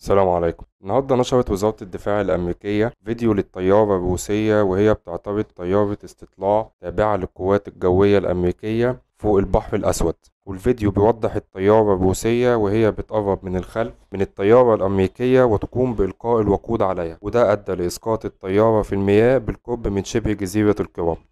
السلام عليكم النهارده نشرت وزارة الدفاع الأمريكية فيديو للطيارة الروسية وهي بتعتبر طيارة استطلاع تابعة للقوات الجوية الأمريكية فوق البحر الأسود والفيديو بيوضح الطيارة الروسية وهي بتقرب من الخلف من الطيارة الأمريكية وتقوم بإلقاء الوقود عليها وده أدى لإسقاط الطيارة في المياه بالقرب من شبه جزيرة الكرام